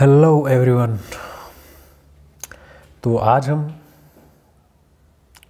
hello everyone तो आज हम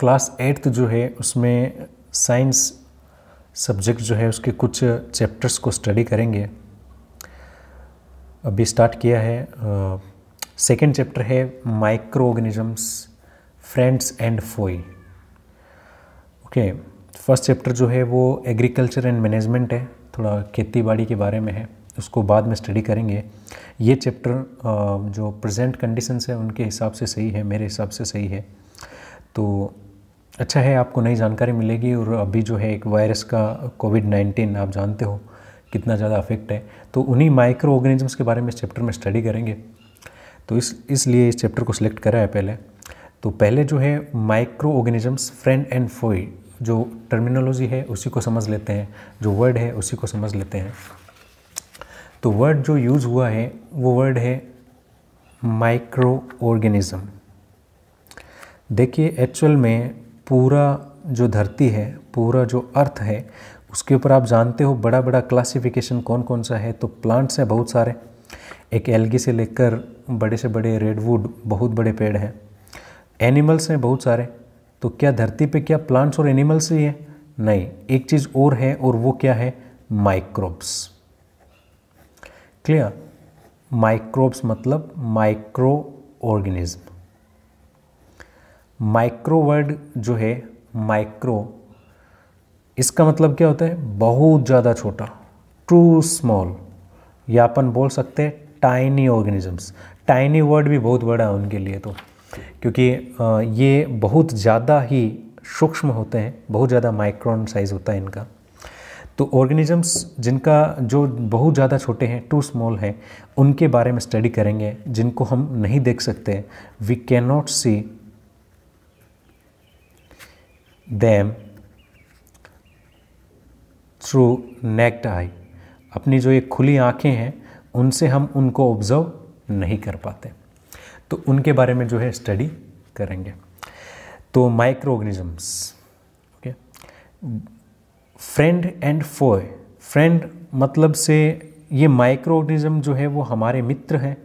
क्लास एट्थ जो है उसमें साइंस सब्जेक्ट जो है उसके कुछ चैप्टर्स को स्टडी करेंगे अभी स्टार्ट किया है सेकंड चैप्टर है microorganisms friends and foe okay first chapter जो है वो एग्रीकल्चर एंड मैनेजमेंट है थोड़ा खेती बाड़ी के बारे में है उसको बाद में स्टडी करेंगे ये चैप्टर जो प्रेजेंट कंडीशंस है उनके हिसाब से सही है मेरे हिसाब से सही है तो अच्छा है आपको नई जानकारी मिलेगी और अभी जो है एक वायरस का कोविड नाइन्टीन आप जानते हो कितना ज़्यादा अफेक्ट है तो उन्हीं माइक्रो ऑर्गेनिजम्स के बारे में इस चैप्टर में स्टडी करेंगे तो इस इसलिए इस चैप्टर को सिलेक्ट करा है पहले तो पहले जो है microorganisms friend and foe जो टर्मिनोलॉजी है उसी को समझ लेते हैं जो वर्ड है उसी को समझ लेते हैं तो वर्ड जो यूज़ हुआ है वो वर्ड है माइक्रो ऑर्गेनिज़म देखिए एक्चुअल में पूरा जो धरती है पूरा जो अर्थ है उसके ऊपर आप जानते हो बड़ा बड़ा क्लासिफिकेशन कौन कौन सा है तो प्लांट्स हैं बहुत सारे एक एलगी से लेकर बड़े से बड़े रेडवुड बहुत बड़े पेड़ हैं एनिमल्स हैं बहुत सारे तो क्या धरती पे क्या प्लांट्स और एनिमल्स ही हैं नहीं एक चीज़ और है और वो क्या है माइक्रोब्स क्लियर माइक्रोब्स मतलब माइक्रो ऑर्गेनिज्म माइक्रो वर्ड जो है माइक्रो इसका मतलब क्या होता है बहुत ज़्यादा छोटा टू स्मॉल या अपन बोल सकते हैं टाइनी ऑर्गेनिजम्स टाइनी वर्ड भी बहुत बड़ा है उनके लिए तो क्योंकि ये बहुत ज़्यादा ही सूक्ष्म होते हैं बहुत ज़्यादा माइक्रोन साइज़ होता है इनका तो ऑर्गेनिजम्स जिनका जो बहुत ज़्यादा छोटे हैं टू स्मॉल हैं उनके बारे में स्टडी करेंगे जिनको हम नहीं देख सकते we can not see them through naked eye अपनी जो ये खुली आँखें हैं उनसे हम उनको ऑब्ज़र्व नहीं कर पाते तो उनके बारे में जो है स्टडी करेंगे तो microorganisms okay friend and foe friend मतलब से ये माइक्रो ऑर्गेनिज्म जो है वो हमारे मित्र हैं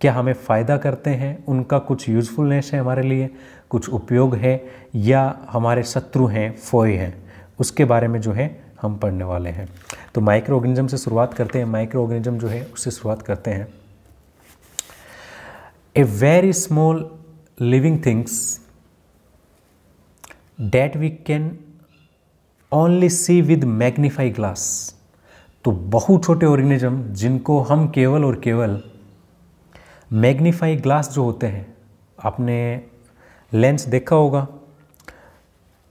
क्या हमें फ़ायदा करते हैं उनका कुछ यूज़फुलनेस है हमारे लिए कुछ उपयोग है या हमारे शत्रु हैं फोय हैं उसके बारे में जो है हम पढ़ने वाले हैं तो माइक्रो ऑर्गेनिज्म से शुरुआत करते हैं माइक्रो ऑर्गेनिज्म जो है उससे शुरुआत करते हैं a very small living things that we can only see with magnify glass तो बहुत छोटे ऑर्गेनिज्म जिनको हम केवल और केवल मैग्नीफाई ग्लास जो होते हैं आपने लेंस देखा होगा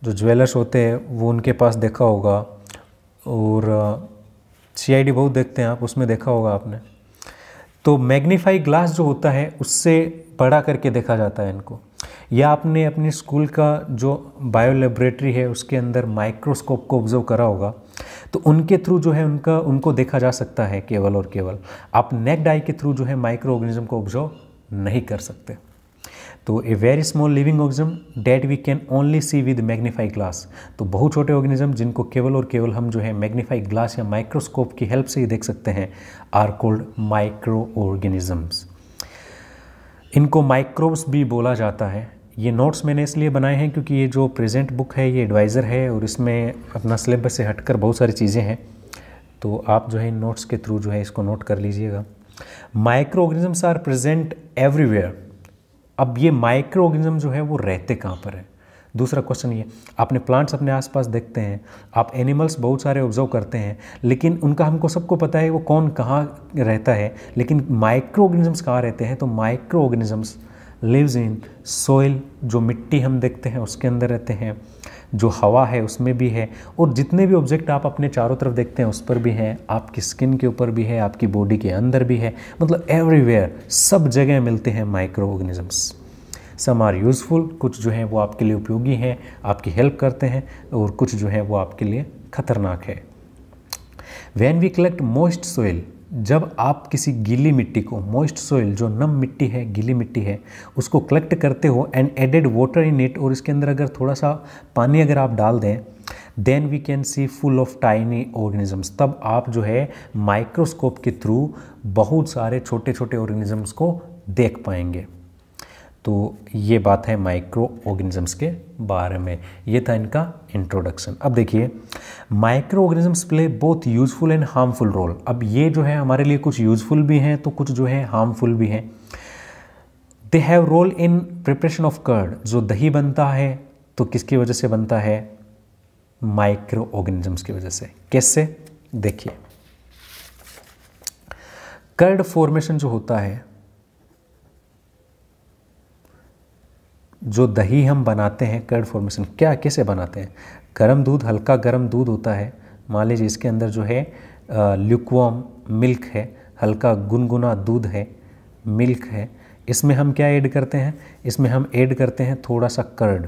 जो ज्वेलर्स होते हैं वो उनके पास देखा होगा और सीआईडी बहुत देखते हैं आप उसमें देखा होगा आपने तो मैग्नीफाई ग्लास जो होता है उससे बड़ा करके देखा जाता है इनको या आपने अपने स्कूल का जो बायो लेबरेटरी है उसके अंदर माइक्रोस्कोप को ऑब्जर्व करा होगा तो उनके थ्रू जो है उनका उनको देखा जा सकता है केवल और केवल आप नेक्ड आई के थ्रू जो है माइक्रो ऑर्गेनिज्म को ऑब्जर्व नहीं कर सकते तो a very small living organism that we can only see with magnify glass तो बहुत छोटे ऑर्गेनिज्म जिनको केवल और केवल हम जो है मैग्नीफाई ग्लास या माइक्रोस्कोप की हेल्प से ही देख सकते हैं आर कोल्ड माइक्रो ऑर्गेनिजम्स इनको माइक्रोब्स भी बोला जाता है ये नोट्स मैंने इसलिए बनाए हैं क्योंकि ये जो प्रेजेंट बुक है ये एडवाइज़र है और इसमें अपना सिलेबस से हटकर बहुत सारी चीज़ें हैं तो आप जो है नोट्स के थ्रू जो है इसको नोट कर लीजिएगा microorganisms are present everywhere अब ये माइक्रो ऑर्गेनिज्म जो है वो रहते कहाँ पर है दूसरा क्वेश्चन ये आपने प्लांट्स अपने आसपास देखते हैं आप एनिमल्स बहुत सारे ऑब्जर्व करते हैं लेकिन उनका हमको सबको पता है वो कौन कहाँ रहता है लेकिन माइक्रो ऑर्गेनिजम्स कहाँ रहते हैं तो microorganisms lives in soil जो मिट्टी हम देखते हैं उसके अंदर रहते हैं जो हवा है उसमें भी है और जितने भी ऑब्जेक्ट आप अपने चारों तरफ देखते हैं उस पर भी हैं आपकी स्किन के ऊपर भी है आपकी बॉडी के अंदर भी है मतलब एवरीवेयर सब जगह मिलते हैं microorganisms some are useful कुछ जो हैं वो आपके लिए उपयोगी हैं आपकी हेल्प करते हैं और कुछ जो हैं वो आपके लिए खतरनाक है when we collect most soil जब आप किसी गीली मिट्टी को मॉइस्ट सोइल जो नम मिट्टी है गीली मिट्टी है उसको कलेक्ट करते हो and added water in it और इसके अंदर अगर थोड़ा सा पानी अगर आप डाल दें then we can see full of tiny organisms तब आप जो है माइक्रोस्कोप के थ्रू बहुत सारे छोटे छोटे ऑर्गेनिजम्स को देख पाएंगे तो ये बात है माइक्रो ऑर्गेनिज़म्स के बारे में ये था इनका इंट्रोडक्शन अब देखिए microorganisms play both useful and harmful role अब ये जो है हमारे लिए कुछ यूज़फुल भी हैं तो कुछ जो है हार्मफुल भी हैं they have role in preparation of curd जो दही बनता है तो किसकी वजह से बनता है माइक्रो ऑर्गेनिज़म्स की वजह से कैसे देखिए कर्ड फॉर्मेशन जो होता है जो दही हम बनाते हैं कर्ड फॉर्मेशन क्या कैसे बनाते हैं गर्म दूध हल्का गर्म दूध होता है मान लीजिए इसके अंदर जो है ल्यूकवॉम मिल्क है हल्का गुनगुना दूध है मिल्क है इसमें हम क्या ऐड करते हैं इसमें हम ऐड करते हैं थोड़ा सा कर्ड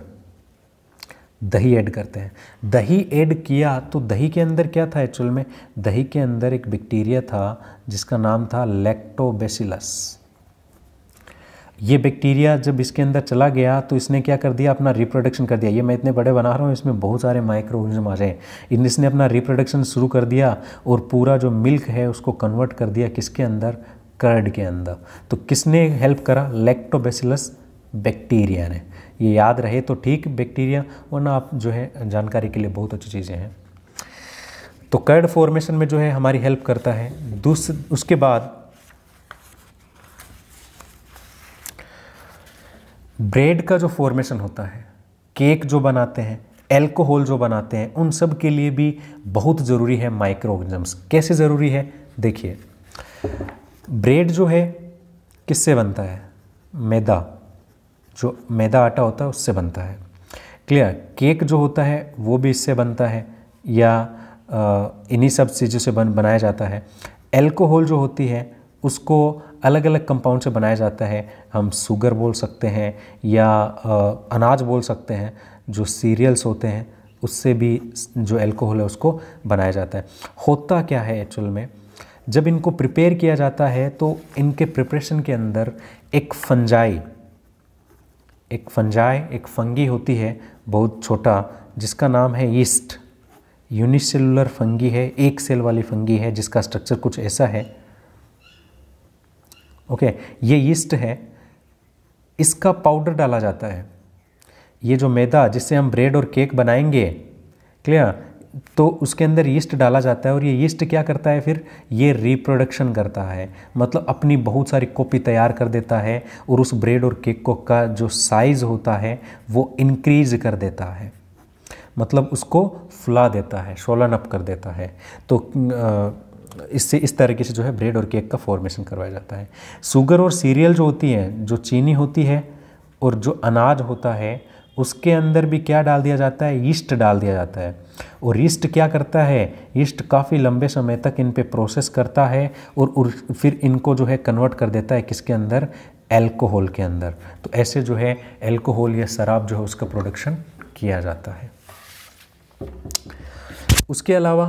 दही ऐड करते हैं दही ऐड किया तो दही के अंदर क्या था एक्चुअल में दही के अंदर एक बैक्टीरिया था जिसका नाम था लैक्टोबेसिलस ये बैक्टीरिया जब इसके अंदर चला गया तो इसने क्या कर दिया अपना रिप्रोडक्शन कर दिया ये मैं इतने बड़े बना रहा हूँ इसमें बहुत सारे माइक्रो ऑर्गेनिज्म आ रहे हैं इसने अपना रिप्रोडक्शन शुरू कर दिया और पूरा जो मिल्क है उसको कन्वर्ट कर दिया किसके अंदर कर्ड के अंदर तो किसने हेल्प करा लैक्टोबेसिलस बैक्टीरिया ने ये याद रहे तो ठीक बैक्टीरिया वरना आप जो है जानकारी के लिए बहुत अच्छी चीज़ें हैं तो कर्ड फॉर्मेशन में जो है हमारी हेल्प करता है दूसरे उसके बाद ब्रेड का जो फॉर्मेशन होता है केक जो बनाते हैं एल्कोहल जो बनाते हैं उन सब के लिए भी बहुत ज़रूरी है माइक्रो ऑर्गेनिजम्स कैसे ज़रूरी है देखिए ब्रेड जो है किससे बनता है मैदा जो मैदा आटा होता है उससे बनता है क्लियर केक जो होता है वो भी इससे बनता है या इन्हीं सब चीज़ों से बन बनाया जाता है एल्कोहल जो होती है उसको अलग अलग कंपाउंड से बनाया जाता है हम सुगर बोल सकते हैं या अनाज बोल सकते हैं जो सीरियल्स होते हैं उससे भी जो एल्कोहल है उसको बनाया जाता है होता क्या है एक्चुअल में जब इनको प्रिपेयर किया जाता है तो इनके प्रिपरेशन के अंदर एक फंजाई एक फंजाई एक फंगी होती है बहुत छोटा जिसका नाम है ईस्ट यूनिसेलुलर फंगी है एक सेल वाली फंगी है जिसका स्ट्रक्चर कुछ ऐसा है ओके ये यीस्ट है इसका पाउडर डाला जाता है ये जो मैदा जिससे हम ब्रेड और केक बनाएंगे क्लियर तो उसके अंदर यीस्ट डाला जाता है और ये यीस्ट क्या करता है फिर ये रिप्रोडक्शन करता है मतलब अपनी बहुत सारी कॉपी तैयार कर देता है और उस ब्रेड और केक को का जो साइज़ होता है वो इनक्रीज कर देता है मतलब उसको फुला देता है शोलन अप कर देता है तो आ, इससे इस तरीके से जो है ब्रेड और केक का फॉर्मेशन करवाया जाता है शुगर और सीरियल जो होती है जो चीनी होती है और जो अनाज होता है उसके अंदर भी क्या डाल दिया जाता है ईस्ट डाल दिया जाता है और ईस्ट क्या करता है ईस्ट काफ़ी लंबे समय तक इन पे प्रोसेस करता है और फिर इनको जो है कन्वर्ट कर देता है किसके अंदर एल्कोहल के अंदर तो ऐसे जो है एल्कोहल या शराब जो है उसका प्रोडक्शन किया जाता है उसके अलावा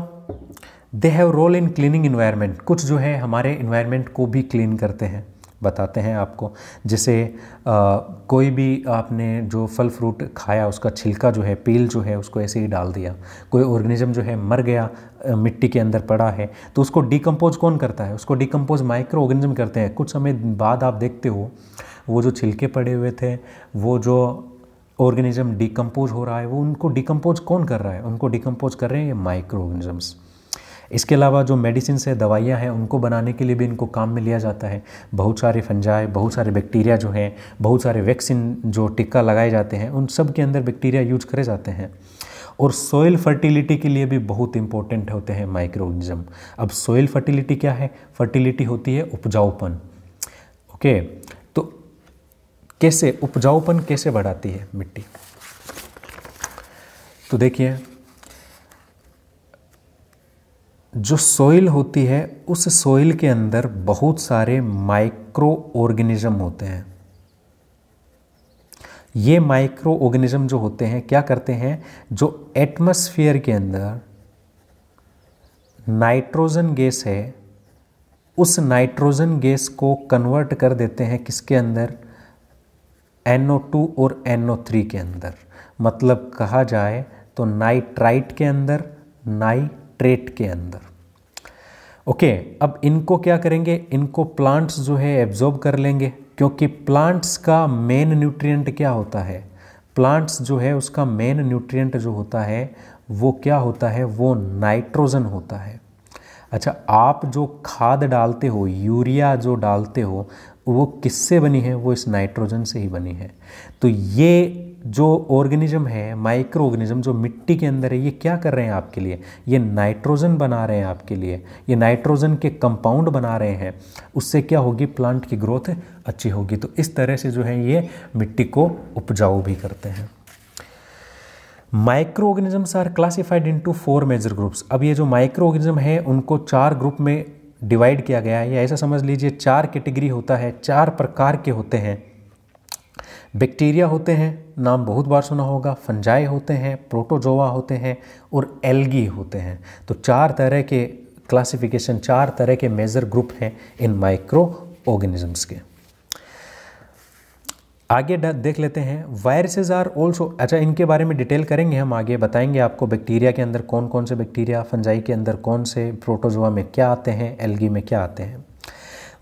they have role in cleaning environment कुछ जो है हमारे इन्वायरमेंट को भी क्लीन करते हैं बताते हैं आपको जैसे कोई भी आपने जो फल फ्रूट खाया उसका छिलका जो है पील जो है उसको ऐसे ही डाल दिया कोई ऑर्गेनिज्म जो है मर गया मिट्टी के अंदर पड़ा है तो उसको डिकम्पोज कौन करता है उसको डिकम्पोज माइक्रो ऑर्गेनिज्म करते हैं कुछ समय बाद आप देखते हो वो जो छिलके पड़े हुए थे वो जो ऑर्गेनिज्म डिकम्पोज हो रहा है वो उनको डिकम्पोज कौन कर रहा है उनको डिकम्पोज कर रहे हैं ये माइक्रो ऑर्गेनिजम्स इसके अलावा जो मेडिसिन है दवाइयाँ हैं उनको बनाने के लिए भी इनको काम में लिया जाता है बहुत सारे फंजाए बहुत सारे बैक्टीरिया जो हैं बहुत सारे वैक्सीन जो टिक्का लगाए जाते हैं उन सब के अंदर बैक्टीरिया यूज करे जाते हैं और सोयल फर्टिलिटी के लिए भी बहुत इंपॉर्टेंट होते हैं माइक्रो ऑर्गेनिज्म अब सोयल फर्टिलिटी क्या है फर्टिलिटी होती है उपजाऊपन ओके तो कैसे उपजाऊपन कैसे बढ़ाती है मिट्टी तो देखिए जो सोइल होती है उस सोइल के अंदर बहुत सारे माइक्रो ऑर्गेनिज्म होते हैं ये माइक्रो ऑर्गेनिज्म जो होते हैं क्या करते हैं जो एटमॉस्फेयर के अंदर नाइट्रोजन गैस है उस नाइट्रोजन गैस को कन्वर्ट कर देते हैं किसके अंदर NO2 और NO3 के अंदर मतलब कहा जाए तो नाइट्राइट के अंदर नाइट ट्रेट के अंदर ओके okay, अब इनको क्या करेंगे इनको प्लांट्स जो है एब्जॉर्ब कर लेंगे क्योंकि प्लांट्स का मेन न्यूट्रिएंट क्या होता है प्लांट्स जो है उसका मेन न्यूट्रिएंट जो होता है वो क्या होता है वो नाइट्रोजन होता है अच्छा आप जो खाद डालते हो यूरिया जो डालते हो वो किससे बनी है वो इस नाइट्रोजन से ही बनी है तो ये जो ऑर्गेनिज्म है माइक्रो ऑर्गेनिज्म जो मिट्टी के अंदर है ये क्या कर रहे हैं आपके लिए ये नाइट्रोजन बना रहे हैं आपके लिए ये नाइट्रोजन के कंपाउंड बना रहे हैं उससे क्या होगी प्लांट की ग्रोथ अच्छी होगी तो इस तरह से जो है ये मिट्टी को उपजाऊ भी करते हैं microorganisms are classified into four major groups अब ये जो माइक्रो ऑर्गेनिज्म है उनको चार ग्रुप में डिवाइड किया गया है या ऐसा समझ लीजिए चार कैटेगरी होता है चार प्रकार के होते हैं बैक्टीरिया होते हैं नाम बहुत बार सुना होगा फंजाई होते हैं प्रोटोजोवा होते हैं और एल्गी होते हैं तो चार तरह के क्लासिफिकेशन चार तरह के मेजर ग्रुप हैं इन माइक्रो ऑर्गेनिजम्स के आगे देख लेते हैं वायरसेज आर ऑल्सो अच्छा इनके बारे में डिटेल करेंगे हम आगे बताएंगे आपको बैक्टीरिया के अंदर कौन कौन से बैक्टीरिया फंजाई के अंदर कौन से प्रोटोजोआ में क्या आते हैं एलगी में क्या आते हैं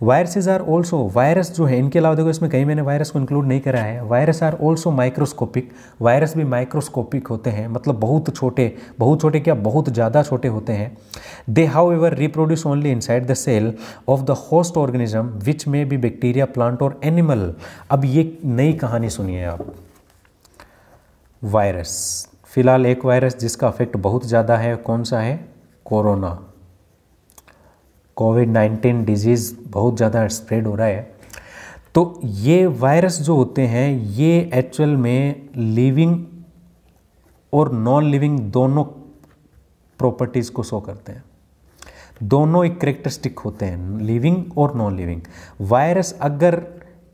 वायरसेज आर ऑल्सो वायरस जो है इनके अलावा देखो इसमें कहीं मैंने वायरस को इंक्लूड नहीं करा है virus are also microscopic virus भी माइक्रोस्कोपिक होते हैं मतलब बहुत छोटे बहुत छोटे क्या बहुत ज़्यादा छोटे होते हैं they however reproduce only inside the cell of the host organism which may be bacteria plant और एनिमल अब ये नई कहानी सुनिए आप वायरस फिलहाल एक वायरस जिसका अफेक्ट बहुत ज़्यादा है कौन सा है कोरोना कोविड नाइन्टीन डिजीज़ बहुत ज़्यादा स्प्रेड हो रहा है तो ये वायरस जो होते हैं ये एक्चुअल में लिविंग और नॉन लिविंग दोनों प्रॉपर्टीज़ को शो करते हैं दोनों एक करेक्टरिस्टिक होते हैं लिविंग और नॉन लिविंग वायरस अगर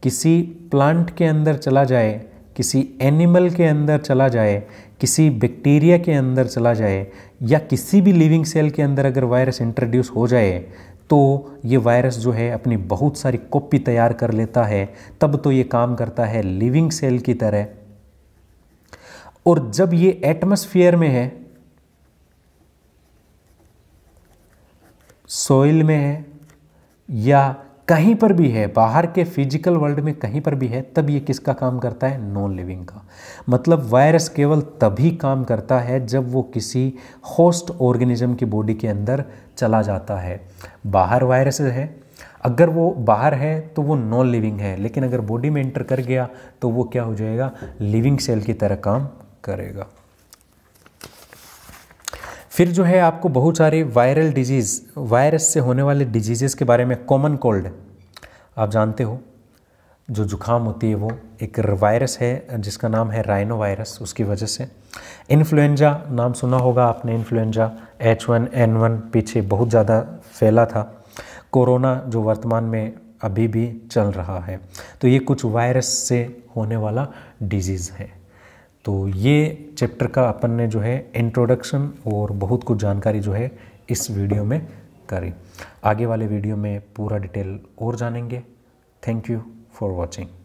किसी प्लांट के अंदर चला जाए किसी एनिमल के अंदर चला जाए किसी बैक्टीरिया के अंदर चला जाए या किसी भी लिविंग सेल के अंदर अगर वायरस इंट्रोड्यूस हो जाए तो ये वायरस जो है अपनी बहुत सारी कॉपी तैयार कर लेता है तब तो ये काम करता है लिविंग सेल की तरह और जब ये एटमोस्फियर में है सोइल में है या कहीं पर भी है बाहर के फिजिकल वर्ल्ड में कहीं पर भी है तब ये किसका काम करता है नॉन लिविंग का मतलब वायरस केवल तभी काम करता है जब वो किसी होस्ट ऑर्गेनिज्म की बॉडी के अंदर चला जाता है बाहर वायरस है अगर वो बाहर है तो वो नॉन लिविंग है लेकिन अगर बॉडी में एंटर कर गया तो वो क्या हो जाएगा लिविंग सेल की तरह काम करेगा फिर जो है आपको बहुत सारे वायरल डिजीज़ वायरस से होने वाले डिजीज़ के बारे में कॉमन कोल्ड आप जानते हो जो जुकाम होती है वो एक वायरस है जिसका नाम है राइनो वायरस उसकी वजह से इन्फ्लुएंजा नाम सुना होगा आपने influenza H one N one पीछे बहुत ज़्यादा फैला था कोरोना जो वर्तमान में अभी भी चल रहा है तो ये कुछ वायरस से होने वाला डिजीज़ है तो ये चैप्टर का अपन ने जो है इंट्रोडक्शन और बहुत कुछ जानकारी जो है इस वीडियो में करी आगे वाले वीडियो में पूरा डिटेल और जानेंगे थैंक यू फॉर वॉचिंग